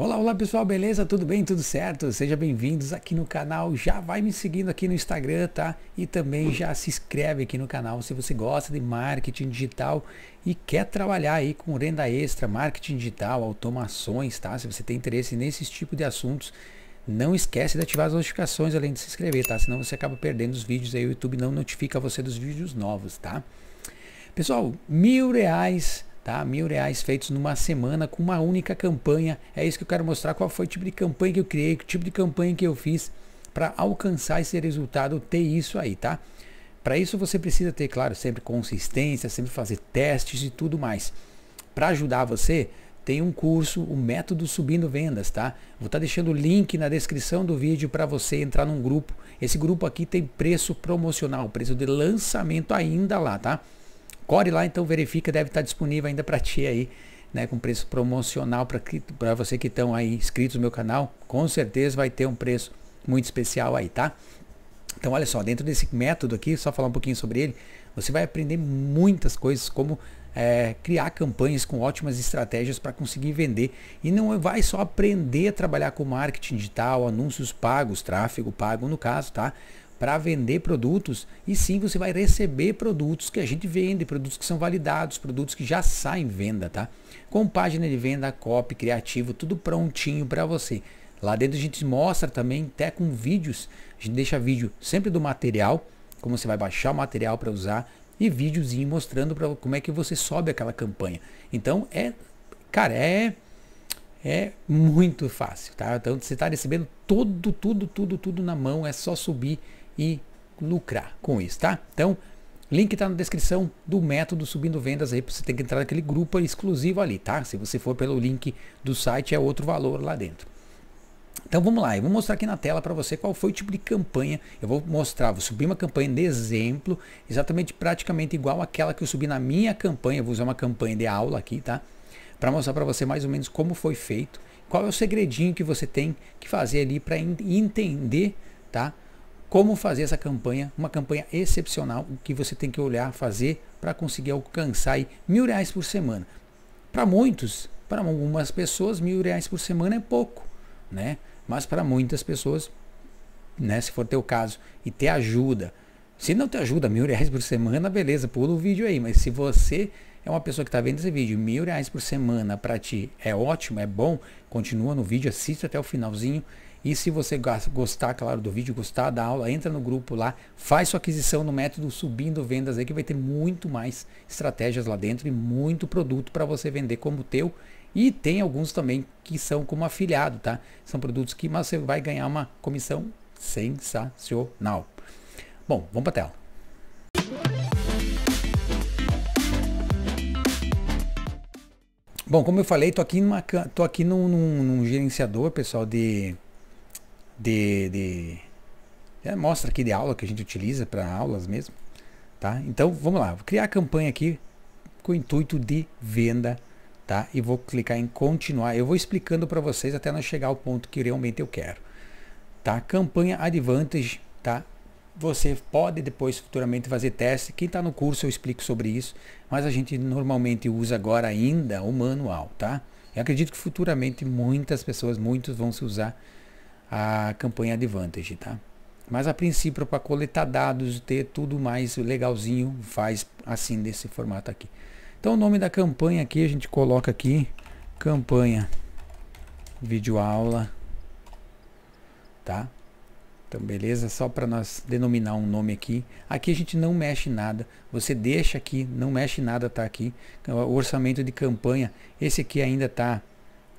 Olá, olá pessoal, beleza? Tudo bem? Tudo certo? Sejam bem-vindos aqui no canal. Já vai me seguindo aqui no Instagram, tá? E também já se inscreve aqui no canal se você gosta de marketing digital e quer trabalhar aí com renda extra, marketing digital, automações, tá? Se você tem interesse nesses tipo de assuntos, não esquece de ativar as notificações além de se inscrever, tá? Senão você acaba perdendo os vídeos aí, o YouTube não notifica você dos vídeos novos, tá? Pessoal, mil reais tá? Mil reais feitos numa semana com uma única campanha. É isso que eu quero mostrar qual foi o tipo de campanha que eu criei, que tipo de campanha que eu fiz para alcançar esse resultado, ter isso aí, tá? Para isso você precisa ter, claro, sempre consistência, sempre fazer testes e tudo mais. Para ajudar você, tem um curso, o método subindo vendas, tá? Vou estar tá deixando o link na descrição do vídeo para você entrar num grupo. Esse grupo aqui tem preço promocional, preço de lançamento ainda lá, tá? Corre lá então, verifica, deve estar disponível ainda para ti aí, né, com preço promocional para você que estão aí inscritos no meu canal. Com certeza vai ter um preço muito especial aí, tá? Então olha só, dentro desse método aqui, só falar um pouquinho sobre ele, você vai aprender muitas coisas como é, criar campanhas com ótimas estratégias para conseguir vender. E não vai só aprender a trabalhar com marketing digital, anúncios pagos, tráfego pago no caso, tá? para vender produtos e sim você vai receber produtos que a gente vende, produtos que são validados, produtos que já saem venda, tá? Com página de venda, copy, criativo, tudo prontinho para você. Lá dentro a gente mostra também, até com vídeos, a gente deixa vídeo sempre do material, como você vai baixar o material para usar e videozinho mostrando para como é que você sobe aquela campanha. Então é, cara, é é muito fácil, tá? Então você está recebendo tudo tudo, tudo, tudo na mão, é só subir e lucrar com isso, tá? Então, link está na descrição do método subindo vendas aí, você tem que entrar naquele grupo exclusivo ali, tá? Se você for pelo link do site é outro valor lá dentro. Então vamos lá, eu vou mostrar aqui na tela para você qual foi o tipo de campanha. Eu vou mostrar, vou subir uma campanha de exemplo, exatamente praticamente igual àquela que eu subi na minha campanha. Eu vou usar uma campanha de aula aqui, tá? Para mostrar para você mais ou menos como foi feito, qual é o segredinho que você tem que fazer ali para entender, tá? como fazer essa campanha, uma campanha excepcional, o que você tem que olhar, fazer para conseguir alcançar aí, mil reais por semana. Para muitos, para algumas pessoas, mil reais por semana é pouco, né? Mas para muitas pessoas, né? Se for teu caso e ter ajuda, se não te ajuda mil reais por semana, beleza, pula o vídeo aí. Mas se você é uma pessoa que está vendo esse vídeo, mil reais por semana para ti é ótimo, é bom, continua no vídeo, assiste até o finalzinho. E se você gostar, claro, do vídeo, gostar da aula, entra no grupo lá, faz sua aquisição no método subindo vendas aí, que vai ter muito mais estratégias lá dentro e muito produto para você vender como teu. E tem alguns também que são como afiliado, tá? São produtos que mas você vai ganhar uma comissão sensacional. Bom, vamos para a tela. Bom, como eu falei, tô aqui, numa, tô aqui num, num, num gerenciador, pessoal, de, de, de é, mostra aqui de aula que a gente utiliza para aulas mesmo, tá? Então, vamos lá, vou criar a campanha aqui com o intuito de venda, tá? E vou clicar em continuar. Eu vou explicando para vocês até nós chegar ao ponto que realmente eu quero, tá? Campanha Advantage, tá? Você pode depois futuramente fazer teste. Quem está no curso eu explico sobre isso, mas a gente normalmente usa agora ainda o manual, tá? Eu acredito que futuramente muitas pessoas, muitos vão se usar a campanha Advantage, tá? Mas a princípio para coletar dados, e ter tudo mais legalzinho, faz assim desse formato aqui. Então o nome da campanha aqui a gente coloca aqui campanha vídeo aula, tá? Então, beleza? Só para nós denominar um nome aqui. Aqui a gente não mexe nada. Você deixa aqui, não mexe nada, tá aqui. O orçamento de campanha, esse aqui ainda está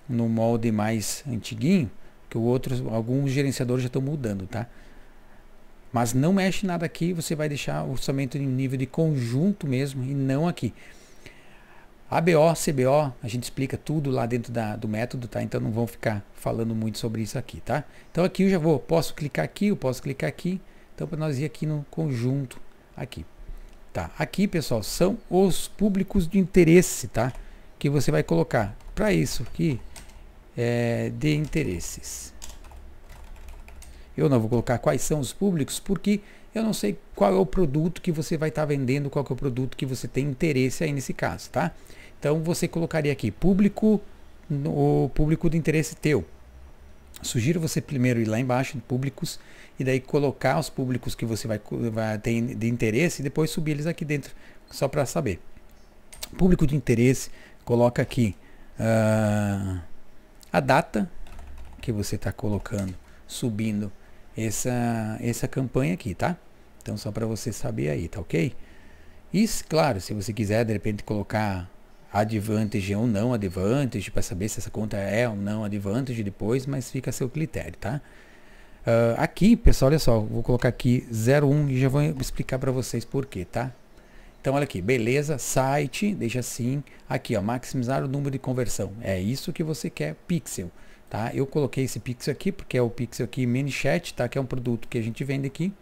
no molde mais antiguinho, que o outro, alguns gerenciadores já estão mudando, tá? Mas não mexe nada aqui, você vai deixar o orçamento em nível de conjunto mesmo e não aqui. ABO, CBO, a gente explica tudo lá dentro da, do método, tá? Então não vão ficar falando muito sobre isso aqui, tá? Então aqui eu já vou, posso clicar aqui, eu posso clicar aqui. Então para nós ir aqui no conjunto, aqui. Tá? Aqui, pessoal, são os públicos de interesse, tá? Que você vai colocar. Para isso aqui, é, de interesses. Eu não vou colocar quais são os públicos, porque eu não sei qual é o produto que você vai estar tá vendendo, qual é o produto que você tem interesse aí nesse caso, tá? Então você colocaria aqui público, o público de interesse teu. Sugiro você primeiro ir lá embaixo de públicos e daí colocar os públicos que você vai, vai ter de interesse e depois subir eles aqui dentro, só para saber. Público de interesse, coloca aqui uh, a data que você está colocando, subindo essa, essa campanha aqui, tá? Então só para você saber aí, tá ok? Isso, claro, se você quiser de repente colocar advantage ou é não advantage, para saber se essa conta é ou não advantage depois, mas fica a seu critério, tá? Uh, aqui, pessoal, olha só, vou colocar aqui 01 e já vou explicar para vocês por quê, tá? Então, olha aqui, beleza, site, deixa assim, aqui, ó, maximizar o número de conversão. É isso que você quer, pixel, tá? Eu coloquei esse pixel aqui, porque é o pixel aqui chat, tá? Que é um produto que a gente vende aqui,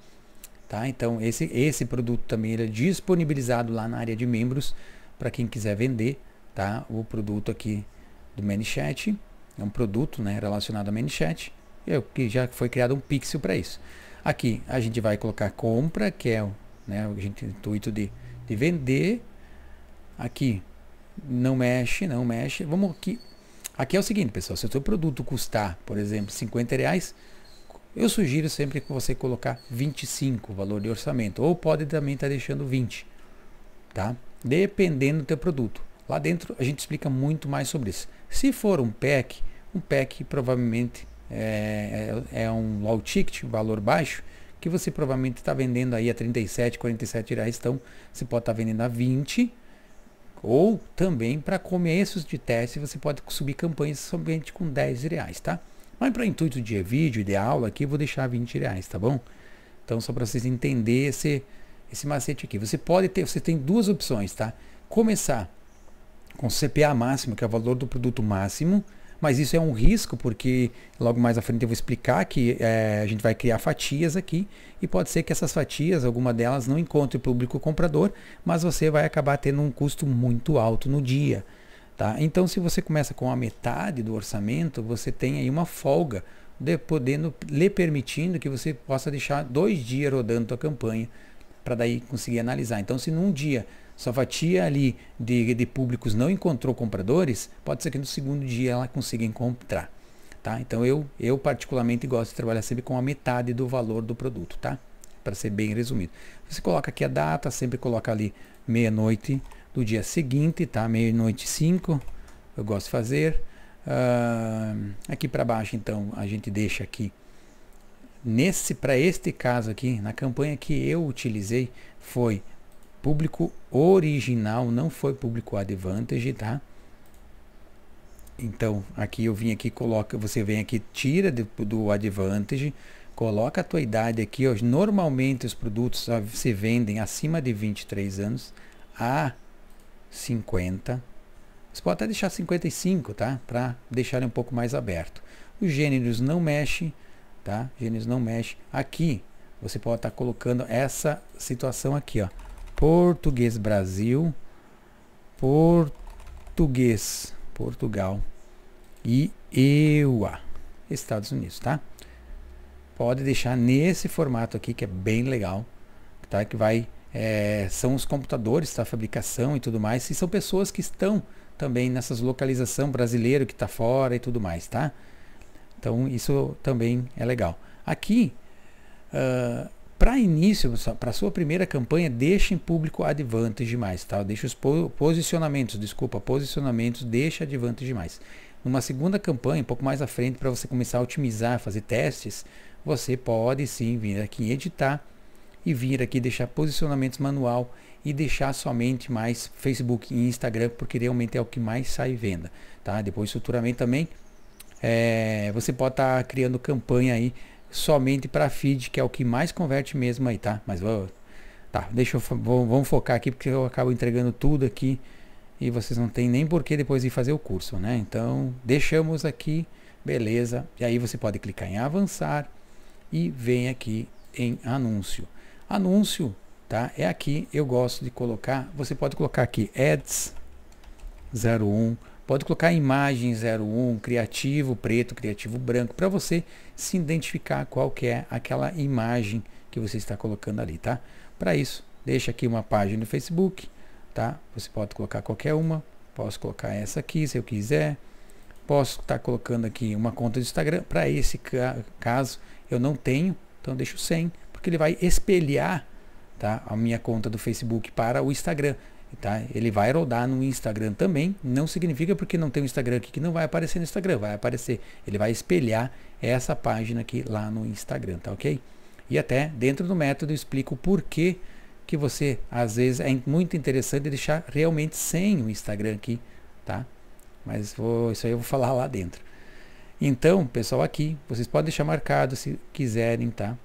tá? Então, esse, esse produto também é disponibilizado lá na área de membros, para quem quiser vender tá? o produto aqui do ManyChat. É um produto né, relacionado a ManyChat. Eu, é que já foi criado um pixel para isso. Aqui a gente vai colocar compra, que é né, o intuito de, de vender. Aqui não mexe, não mexe. Vamos aqui. Aqui é o seguinte, pessoal. Se o seu produto custar, por exemplo, 50 reais, eu sugiro sempre que você colocar 25 valor de orçamento. Ou pode também estar tá deixando 20. Tá? dependendo do teu produto. Lá dentro a gente explica muito mais sobre isso. Se for um pack, um pack provavelmente é, é, é um low ticket, valor baixo, que você provavelmente está vendendo aí a 37, 47 reais, então você pode estar tá vendendo a 20 ou também para começos de teste você pode subir campanhas somente com 10 reais, tá? Mas para intuito de vídeo, de aula aqui, eu vou deixar 20 reais, tá bom? Então só para vocês entenderem esse, esse macete aqui. Você pode ter, você tem duas opções, tá? Começar com CPA máximo, que é o valor do produto máximo, mas isso é um risco porque logo mais à frente eu vou explicar que é, a gente vai criar fatias aqui e pode ser que essas fatias, alguma delas não encontre o público comprador, mas você vai acabar tendo um custo muito alto no dia. Tá? Então, se você começa com a metade do orçamento, você tem aí uma folga, de, podendo lhe permitindo que você possa deixar dois dias rodando a campanha para daí conseguir analisar. Então, se num dia sua fatia ali de, de públicos não encontrou compradores, pode ser que no segundo dia ela consiga encontrar. Tá? Então eu, eu particularmente gosto de trabalhar sempre com a metade do valor do produto, tá? Para ser bem resumido. Você coloca aqui a data, sempre coloca ali meia-noite do dia seguinte, tá? Meia-noite 5, eu gosto de fazer. Uh, aqui para baixo então a gente deixa aqui nesse para este caso aqui, na campanha que eu utilizei, foi público original, não foi público advantage, tá? Então, aqui eu vim aqui, coloca, você vem aqui, tira do, do advantage, coloca a tua idade aqui, ó, normalmente os produtos ó, se vendem acima de 23 anos a 50. Você pode até deixar 55, tá? Para deixar um pouco mais aberto. Os gêneros não mexe, tá? Gênesis não mexe. Aqui, você pode estar tá colocando essa situação aqui, ó. Português Brasil, português Portugal e EUA, Estados Unidos, tá? Pode deixar nesse formato aqui que é bem legal, tá? Que vai é, são os computadores, tá? Fabricação e tudo mais. E são pessoas que estão também nessas localização brasileiro que está fora e tudo mais, tá? Então isso também é legal. Aqui, uh, ah, para início, para sua primeira campanha, deixe em público advantage mais, tá? Deixe os posicionamentos, desculpa, posicionamentos, deixe advantage mais. Numa segunda campanha, um pouco mais à frente, para você começar a otimizar, fazer testes, você pode sim vir aqui em editar e vir aqui deixar posicionamentos manual e deixar somente mais Facebook e Instagram, porque realmente é o que mais sai venda, tá? Depois futuramente também é, você pode estar tá criando campanha aí somente para feed, que é o que mais converte mesmo aí, tá? Mas vou, tá, deixa eu vamos focar aqui porque eu acabo entregando tudo aqui e vocês não tem nem por que depois ir fazer o curso, né? Então, deixamos aqui, beleza? E aí você pode clicar em avançar e vem aqui em anúncio. Anúncio, tá? É aqui eu gosto de colocar, você pode colocar aqui ads 01 Pode colocar imagem 01, criativo preto, criativo branco, para você se identificar qual que é aquela imagem que você está colocando ali, tá? Para isso, deixa aqui uma página no Facebook, tá? Você pode colocar qualquer uma, posso colocar essa aqui se eu quiser, posso estar tá colocando aqui uma conta do Instagram, para esse ca caso eu não tenho, então deixo sem, porque ele vai espelhar tá, a minha conta do Facebook para o Instagram. Tá? Ele vai rodar no Instagram também. Não significa porque não tem um Instagram aqui que não vai aparecer no Instagram. Vai aparecer. Ele vai espelhar essa página aqui lá no Instagram, tá ok? E até dentro do método eu explico o porquê que você, às vezes, é muito interessante deixar realmente sem o Instagram aqui, tá? Mas vou, isso aí eu vou falar lá dentro. Então, pessoal, aqui, vocês podem deixar marcado se quiserem, tá?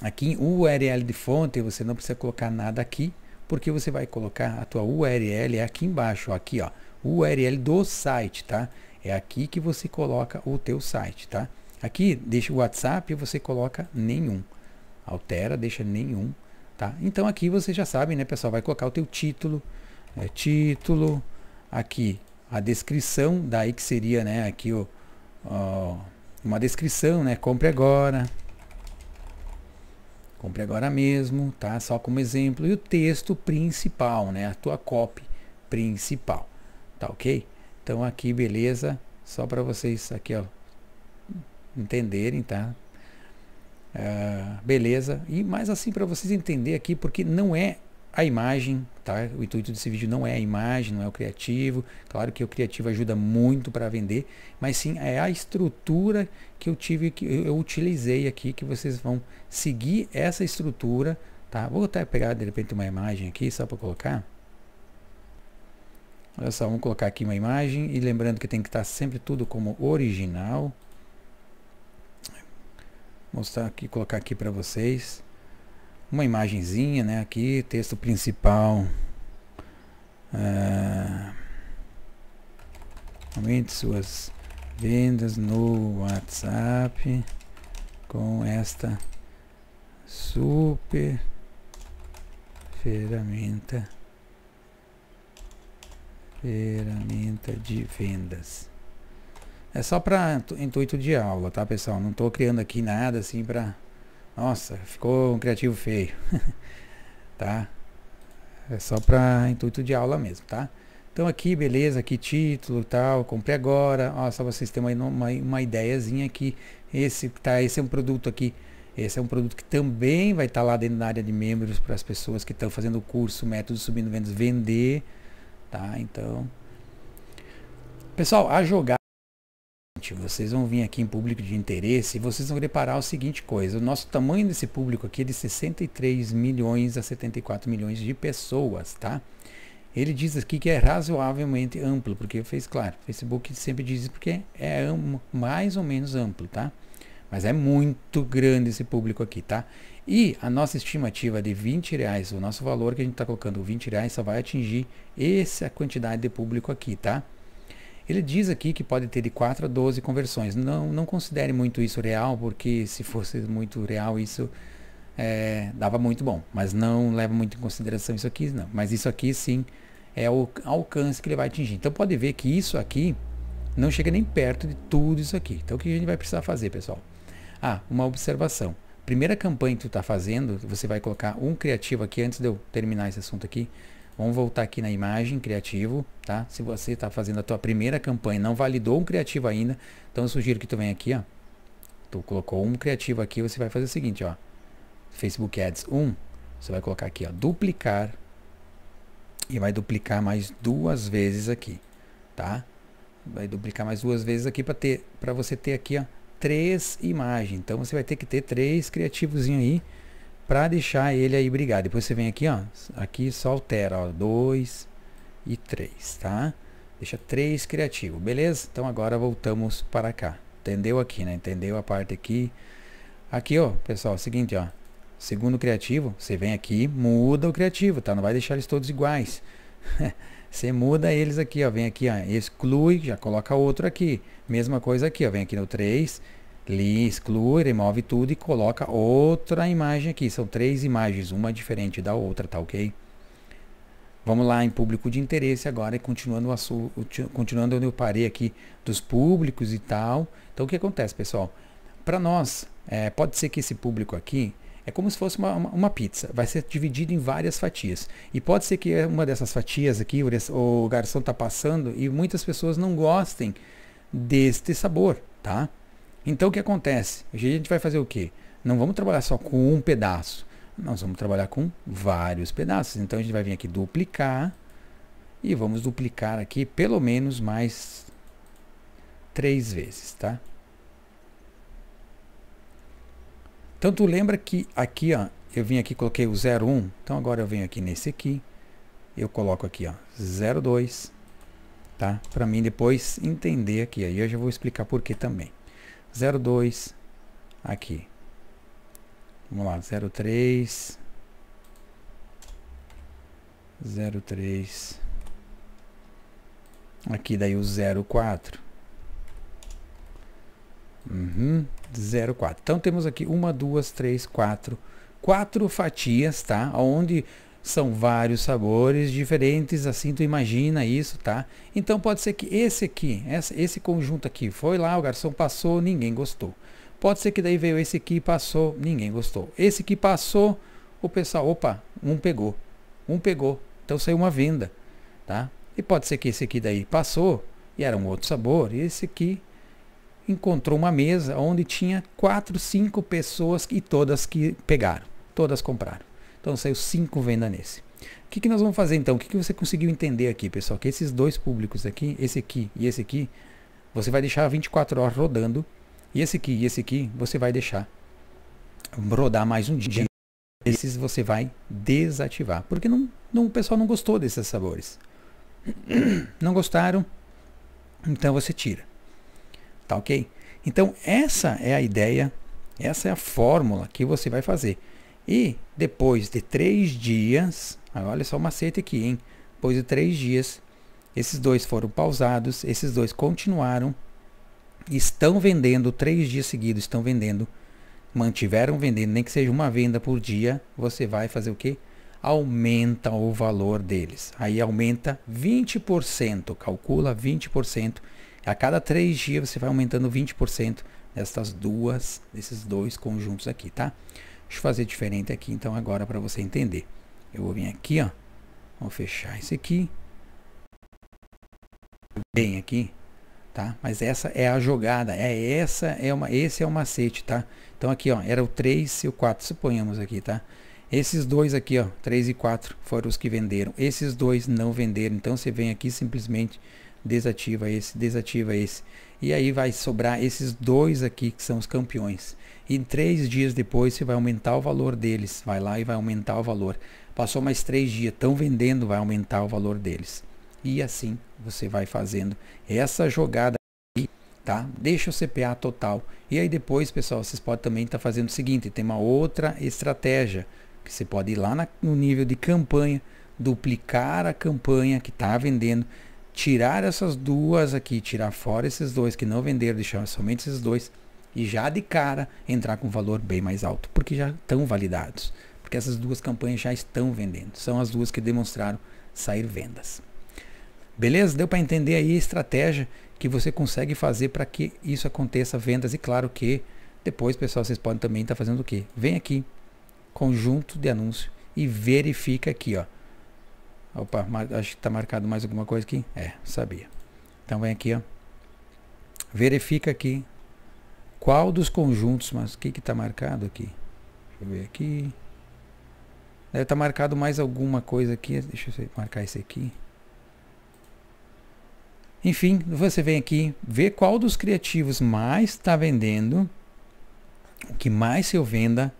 Aqui, o URL de fonte, você não precisa colocar nada aqui, porque você vai colocar a tua URL aqui embaixo, aqui, ó, URL do site, tá? É aqui que você coloca o teu site, tá? Aqui deixa o WhatsApp e você coloca nenhum. Altera, deixa nenhum, tá? Então aqui você já sabe, né, pessoal, vai colocar o teu título, é, título, aqui a descrição, daí que seria, né, aqui o, ó, uma descrição, né, compre agora, Compre agora mesmo, tá? Só como exemplo. E o texto principal, né? A tua copy principal, tá ok? Então aqui, beleza? Só para vocês aqui, ó, entenderem, tá? Uh, beleza? E mais assim para vocês entenderem aqui, porque não é a imagem Tá? O intuito desse vídeo não é a imagem, não é o criativo. Claro que o criativo ajuda muito para vender, mas sim é a estrutura que eu tive, que eu utilizei aqui, que vocês vão seguir essa estrutura. Tá? Vou até pegar de repente uma imagem aqui só para colocar. Olha só, vamos colocar aqui uma imagem e lembrando que tem que estar tá sempre tudo como original. Vou mostrar aqui, colocar aqui para vocês uma imagenzinha, né? Aqui, texto principal. Ah, aumente suas vendas no WhatsApp com esta super ferramenta ferramenta de vendas é só para intuito de aula tá pessoal não estou criando aqui nada assim para nossa, ficou um criativo feio. tá? É só para intuito de aula mesmo, tá? Então aqui, beleza, aqui título tal, comprei agora. Ó, só vocês terem uma, uma, uma ideiazinha aqui. Esse, tá, esse é um produto aqui. Esse é um produto que também vai estar tá lá dentro da área de membros para as pessoas que estão fazendo o curso Método Subindo Vendas vender, tá? Então, pessoal, a jogar seguinte, vocês vão vir aqui em público de interesse e vocês vão reparar a seguinte coisa, o nosso tamanho desse público aqui é de 63 milhões a 74 milhões de pessoas, tá? Ele diz aqui que é razoavelmente amplo, porque fez claro, Facebook sempre diz porque é mais ou menos amplo, tá? Mas é muito grande esse público aqui, tá? E a nossa estimativa de 20 reais, o nosso valor que a gente está colocando, 20 reais, só vai atingir essa quantidade de público aqui, tá? Ele diz aqui que pode ter de 4 a 12 conversões. Não, não considere muito isso real, porque se fosse muito real, isso é, dava muito bom. Mas não leva muito em consideração isso aqui, não. Mas isso aqui sim é o alcance que ele vai atingir. Então pode ver que isso aqui não chega nem perto de tudo isso aqui. Então o que a gente vai precisar fazer, pessoal? Ah, uma observação. Primeira campanha que tu está fazendo, você vai colocar um criativo aqui, antes de eu terminar esse assunto aqui, Vamos voltar aqui na imagem, criativo, tá? Se você está fazendo a tua primeira campanha, não validou um criativo ainda, então eu sugiro que tu venha aqui, ó. Tu colocou um criativo aqui, você vai fazer o seguinte, ó. Facebook Ads 1, você vai colocar aqui, ó, duplicar e vai duplicar mais duas vezes aqui, tá? Vai duplicar mais duas vezes aqui para ter para você ter aqui, ó, três imagens. Então você vai ter que ter três criativos aí para deixar ele aí brigar. Depois você vem aqui, ó, aqui só altera, ó, 2 e 3, tá? Deixa 3 criativo, beleza? Então agora voltamos para cá. Entendeu aqui, né? Entendeu a parte aqui. Aqui, ó, pessoal, é seguinte, ó. Segundo criativo, você vem aqui, muda o criativo, tá? Não vai deixar eles todos iguais. você muda eles aqui, ó. Vem aqui, ó, exclui, já coloca outro aqui. Mesma coisa aqui, ó. Vem aqui no 3, Li, exclui, remove tudo e coloca outra imagem aqui. São três imagens, uma diferente da outra, tá ok? Vamos lá em público de interesse agora e continuando, continuando onde eu parei aqui dos públicos e tal. Então o que acontece, pessoal? Para nós, é, pode ser que esse público aqui é como se fosse uma, uma, pizza. Vai ser dividido em várias fatias. E pode ser que uma dessas fatias aqui, o garçom está passando e muitas pessoas não gostem deste sabor, tá? Então o que acontece? Hoje a gente vai fazer o quê? Não vamos trabalhar só com um pedaço. Nós vamos trabalhar com vários pedaços. Então a gente vai vir aqui duplicar e vamos duplicar aqui pelo menos mais três vezes, tá? Então tu lembra que aqui, ó, eu vim aqui coloquei o 01, então agora eu venho aqui nesse aqui, eu coloco aqui, ó, 02, tá? Para mim depois entender aqui, aí eu já vou explicar por que também. 02 aqui. Vamos lá, 03 03 aqui daí o 04 uhum, 04 então temos aqui uma duas três quatro quatro fatias tá onde são vários sabores diferentes, assim tu imagina isso, tá? Então pode ser que esse aqui, esse conjunto aqui, foi lá, o garçom passou, ninguém gostou. Pode ser que daí veio esse aqui, passou, ninguém gostou. Esse que passou, o pessoal, opa, um pegou, um pegou. Então saiu uma venda, tá? E pode ser que esse aqui daí passou e era um outro sabor. E esse aqui encontrou uma mesa onde tinha quatro, cinco pessoas e todas que pegaram, todas compraram. Então saiu 5 vendas nesse. O que, que nós vamos fazer então? O que, que você conseguiu entender aqui, pessoal? Que esses dois públicos aqui, esse aqui e esse aqui, você vai deixar 24 horas rodando. E esse aqui e esse aqui, você vai deixar rodar mais um dia. Esses você vai desativar. Porque não, não, o pessoal não gostou desses sabores. Não gostaram, então você tira. Tá ok? Então essa é a ideia, essa é a fórmula que você vai fazer. E depois de três dias, olha só o macete aqui, hein? Depois de três dias, esses dois foram pausados, esses dois continuaram, estão vendendo três dias seguidos, estão vendendo, mantiveram vendendo, nem que seja uma venda por dia, você vai fazer o quê? Aumenta o valor deles. Aí aumenta 20%, calcula 20%. A cada três dias você vai aumentando 20% dessas duas, desses dois conjuntos aqui, tá? Deixa eu fazer diferente aqui então agora para você entender. Eu vou vir aqui, ó. Vou fechar esse aqui. Bem aqui, tá? Mas essa é a jogada, é essa é uma esse é o macete, tá? Então aqui, ó, era o 3 e o 4, suponhamos aqui, tá? Esses dois aqui, ó, 3 e 4 foram os que venderam. Esses dois não venderam. Então você vem aqui simplesmente desativa esse, desativa esse. E aí vai sobrar esses dois aqui que são os campeões. E três dias depois você vai aumentar o valor deles. Vai lá e vai aumentar o valor. Passou mais três dias, estão vendendo, vai aumentar o valor deles. E assim você vai fazendo essa jogada aqui, tá? Deixa o CPA total. E aí depois, pessoal, vocês podem também estar tá fazendo o seguinte, tem uma outra estratégia que você pode ir lá na, no nível de campanha, duplicar a campanha que está vendendo tirar essas duas aqui, tirar fora esses dois que não venderam, deixar somente esses dois e já de cara entrar com um valor bem mais alto, porque já estão validados, porque essas duas campanhas já estão vendendo, são as duas que demonstraram sair vendas. Beleza? Deu para entender aí a estratégia que você consegue fazer para que isso aconteça vendas e claro que depois, pessoal, vocês podem também estar tá fazendo o quê? Vem aqui, conjunto de anúncio e verifica aqui, ó Opa, acho que está marcado mais alguma coisa aqui. É, sabia. Então vem aqui, ó. Verifica aqui qual dos conjuntos, mas o que está marcado aqui? Deixa eu ver aqui. Deve estar tá marcado mais alguma coisa aqui. Deixa eu marcar esse aqui. Enfim, você vem aqui, vê qual dos criativos mais está vendendo, o que mais se venda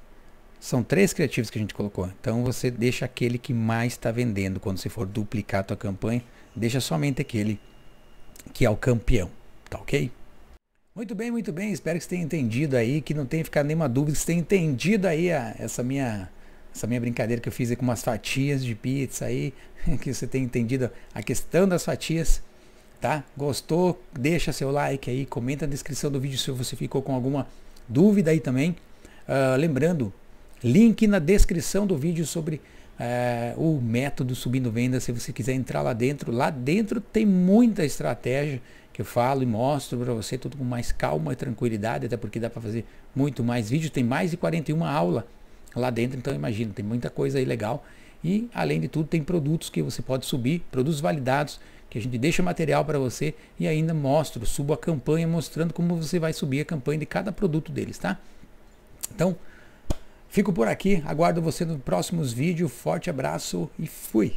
são três criativos que a gente colocou. Então você deixa aquele que mais está vendendo. Quando você for duplicar a tua campanha, deixa somente aquele que é o campeão. Tá ok? Muito bem, muito bem. Espero que você tenha entendido aí, que não tenha ficado nenhuma dúvida, que você tenha entendido aí a, essa minha essa minha brincadeira que eu fiz aí com umas fatias de pizza aí, que você tenha entendido a questão das fatias, tá? Gostou? Deixa seu like aí, comenta na descrição do vídeo se você ficou com alguma dúvida aí também. Uh, lembrando, Link na descrição do vídeo sobre é, o método subindo vendas. Se você quiser entrar lá dentro, lá dentro tem muita estratégia que eu falo e mostro para você tudo com mais calma e tranquilidade, até porque dá para fazer muito mais vídeo. Tem mais de 41 aula lá dentro, então imagina, tem muita coisa aí legal. E além de tudo, tem produtos que você pode subir, produtos validados, que a gente deixa material para você e ainda mostro, subo a campanha mostrando como você vai subir a campanha de cada produto deles, tá? Então, Fico por aqui, aguardo você nos próximos vídeos. Forte abraço e fui!